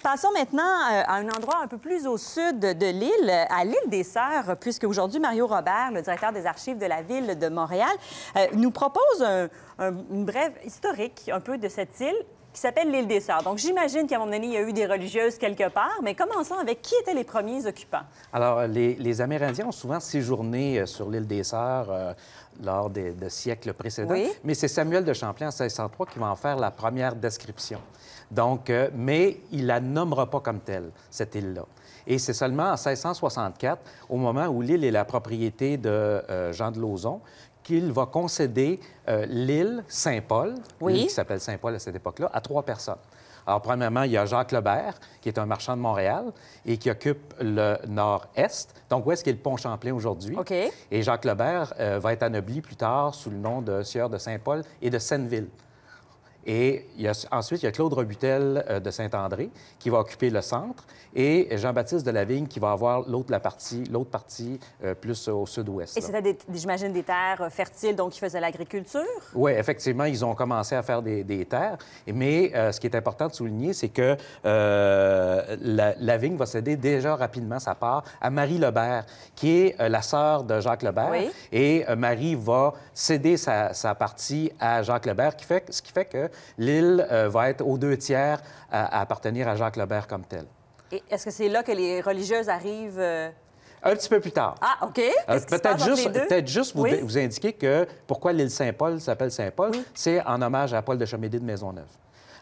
Passons maintenant euh, à un endroit un peu plus au sud de l'île, à l'île des Sœurs, puisque aujourd'hui, Mario Robert, le directeur des archives de la ville de Montréal, euh, nous propose une brève historique un peu de cette île qui s'appelle l'île des Sœurs. Donc, j'imagine qu'à un moment donné, il y a eu des religieuses quelque part, mais commençons avec qui étaient les premiers occupants. Alors, les, Amérindiens ont souvent séjourné euh, sur l'île des Sœurs euh, lors des, siècles précédents, mais c'est Samuel de Champlain en 1603 qui va en faire la première description. Donc, euh, mais il la nommera pas comme telle, cette île-là. Et c'est seulement en 1664, au moment où l'île est la propriété de Jean de Lauzon, qu'il va concéder euh, l'île Saint-Paul, qui s'appelle Saint-Paul à cette époque-là, à trois personnes. Alors, premièrement, il y a Jacques Lebert, qui est un marchand de Montréal et qui occupe le nord-est, donc où est-ce qu'est le pont Champlain aujourd'hui. Et Jacques Lebert euh, va être anobli plus tard sous le nom de sieur de Saint-Paul et de Senneville. Et ensuite, il y a Claude Robutel euh, de Saint-André qui va occuper le centre et Jean-Baptiste de la Vigne qui va avoir l'autre la partie, l'autre partie euh, plus au sud-ouest. Et c'était, j'imagine, des terres euh, fertiles, donc ils faisaient l'agriculture? Oui, effectivement, ils ont commencé à faire des, terres. Mais ce qui est important de souligner, c'est que la, vigne va céder déjà rapidement sa part à Marie Lebert, qui est la sœur de Jacques Lebert. Et Marie va céder sa, sa partie à Jacques Lebert, qui fait, ce qui fait que l'île euh, va être aux deux tiers euh, à, appartenir à Jacques Lebert comme tel. Est-ce que c'est là que les religieuses arrivent euh? un petit peu plus tard. Ah, OK. peut-être juste, vous, indiquer que pourquoi l'île Saint-Paul s'appelle Saint-Paul, c'est en hommage à Paul de Chamédée de Maisonneuve.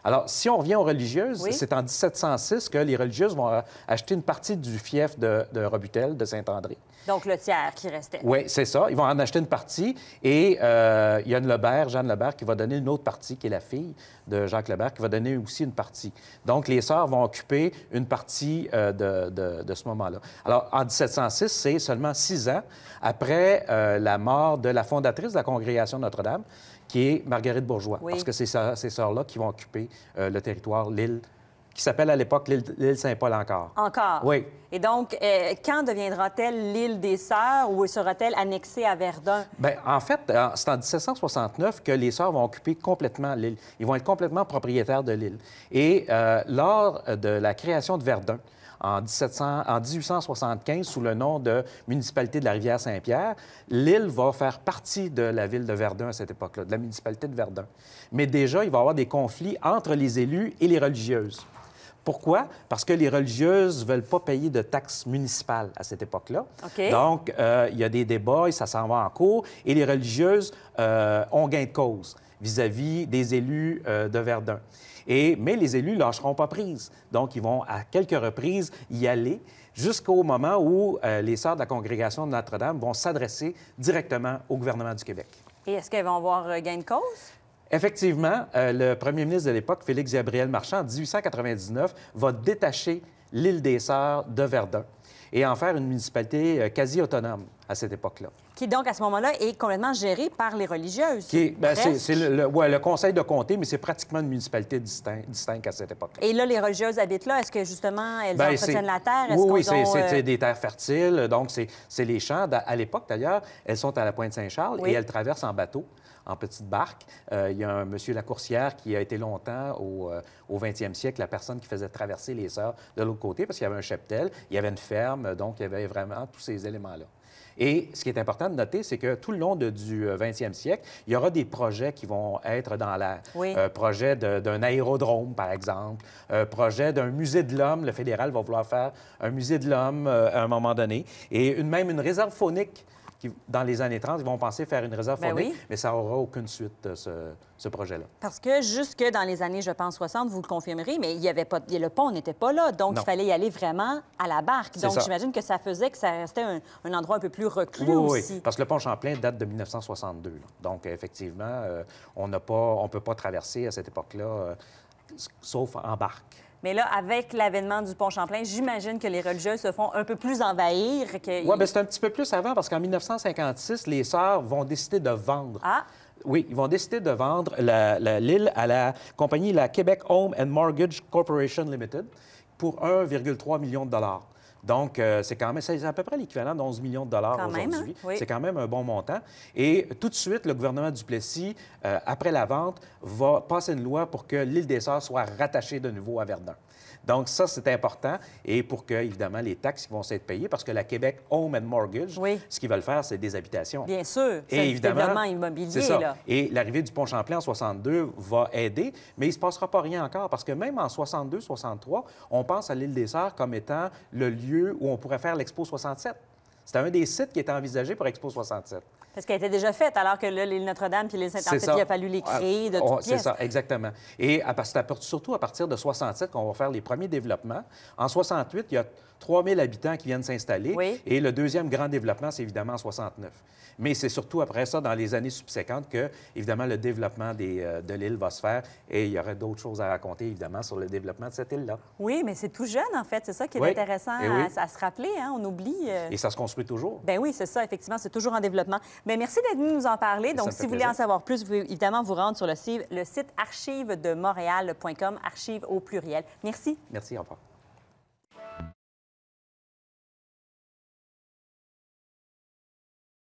Alors, si on revient aux religieuses, c'est en 1706 que les religieuses vont euh, acheter une partie du fief de, Robutel, de Saint-André. Donc, le tiers qui restait. Oui, c'est ça. Ils vont en acheter une partie. Et euh, Lebert, Jeanne Lebert, qui va donner une autre partie, qui est la fille de Jacques Lebert, qui va donner aussi une partie. Donc, les sœurs vont occuper une partie euh, de, ce moment-là. Alors, en 1706, c'est seulement six ans après euh, la mort de la fondatrice de la Congrégation Notre-Dame, qui est Marguerite Bourgeois, parce que c'est ces sœurs-là qui vont occuper euh, le territoire, l'île qui s'appelle à l'époque l'île Saint-Paul encore. Encore? Oui. Et donc, euh, quand deviendra-t-elle l'île des Sœurs ou sera-t-elle annexée à Verdun? Bien, en fait, euh, c'est en 1769 que les Sœurs vont occuper complètement l'île. Ils vont être complètement propriétaires de l'île. Et lors de la création de Verdun, en, 1700, en 1875 sous le nom de municipalité de la rivière Saint-Pierre. L'île va faire partie de la ville de Verdun à cette époque-là, de la municipalité de Verdun. Mais déjà, il va y avoir des conflits entre les élus et les religieuses. Pourquoi? Parce que les religieuses ne veulent pas payer de taxes municipales à cette époque-là. Donc, euh, il y a des débats et ça s'en va en cours. Et les religieuses euh, ont gain de cause vis-à-vis des élus euh, de Verdun. Et, mais les élus lâcheront pas prise. Donc, ils vont à quelques reprises y aller jusqu'au moment où les sœurs de la congrégation de Notre-Dame vont s'adresser directement au gouvernement du Québec. Et est-ce qu'elles vont avoir gain de cause? Effectivement, euh, le premier ministre de l'époque, Félix Gabriel Marchand, en 1899, va détacher l'île des Sœurs de Verdun et en faire une municipalité euh, quasi autonome à cette époque-là qui donc à ce moment-là est complètement géré par les religieuses. Qui, ben, c'est le, le, le, conseil de comté, mais c'est pratiquement une municipalité distincte, à cette époque. Et là, les religieuses habitent là. Est-ce que justement elles ben, entretiennent la terre Oui, oui, euh, c'est des terres fertiles, donc c'est les champs. À l'époque d'ailleurs, elles sont à la pointe Saint-Charles et elles traversent en bateau en petite barque. Euh, il y a un monsieur Lacourcière qui a été longtemps au, euh, au 20e siècle la personne qui faisait traverser les sœurs de l'autre côté parce qu'il y avait un cheptel, il y avait une ferme, donc il y avait vraiment tous ces éléments-là. Et ce qui est important de noter, c'est que tout le long du 20e euh, siècle, il y aura des projets qui vont être dans l'air. Euh, projet d'un aérodrome, par exemple, Un euh, projet d'un musée de l'homme. Le fédéral va vouloir faire un musée de l'homme à un moment donné, et même une réserve phonique dans les années 30, ils vont penser faire une réserve fondée, ben mais ça n'aura aucune suite, euh, ce, projet-là. Parce que jusque dans les années, je pense, 60, vous le confirmerez, mais il y avait pas, le pont n'était pas là, donc il fallait y aller vraiment à la barque. Donc j'imagine que ça faisait que ça restait un, endroit un peu plus reclus oui, Oui, parce que le pont Champlain date de 1962. Donc effectivement, euh, pas, on ne peut pas traverser à cette époque-là, euh, sauf en barque. Mais là, avec l'avènement du Pont-Champlain, j'imagine que les religieuses se font un peu plus envahir. Que... Oui, bien, c'est un petit peu plus avant, parce qu'en 1956, les sœurs vont décider de vendre. Ah! Oui, ils vont décider de vendre l'île à la compagnie la Québec Home and Mortgage Corporation Limited pour 1,3 million de dollars. Donc, euh, c'est quand même, c'est à peu près l'équivalent de 11 millions de dollars hein? aujourd'hui. C'est quand même un bon montant. Et tout de suite, le gouvernement du Plessis, euh, après la vente, va passer une loi pour que l'île des Sœurs soit rattachée de nouveau à Verdun. Donc, ça, c'est important. Et pour que, évidemment, les taxes vont s'être payées, parce que la Québec Home and Mortgage, ce qu'ils veulent faire, c'est des habitations. Bien sûr. Et évidemment. immobilier, Là. Et l'arrivée du pont Champlain en 62 va aider, mais il ne se passera pas rien encore, parce que même en 62-63, on pense à l'île des Sœurs comme étant le lieu où on pourrait faire l'Expo 67. C'était un des sites qui était envisagé pour Expo 67. Parce qu'elle était déjà faite, alors que l'île Notre-Dame puis l'île saint il a fallu les ah, créer de toutes C'est ça, exactement. Et à, c'est surtout à partir de 67 qu'on va faire les premiers développements. En 68, il y a 3000 habitants qui viennent s'installer. Et le deuxième grand développement, c'est évidemment en 69. Mais c'est surtout après ça, dans les années subséquentes, que, évidemment, le développement des, euh, de l'île va se faire. Et il y aurait d'autres choses à raconter, évidemment, sur le développement de cette île-là. Oui, mais c'est tout jeune, en fait. C'est ça qui est intéressant À, se rappeler. Hein. On oublie. Euh, Et ça toujours. Ben oui, c'est ça, effectivement, c'est toujours en développement. Mais merci d'être venu nous en parler. Donc, si vous voulez en savoir plus, vous pouvez évidemment vous rendre sur le, le site archivedemontréal.com, archive au pluriel. Merci. Merci, au revoir.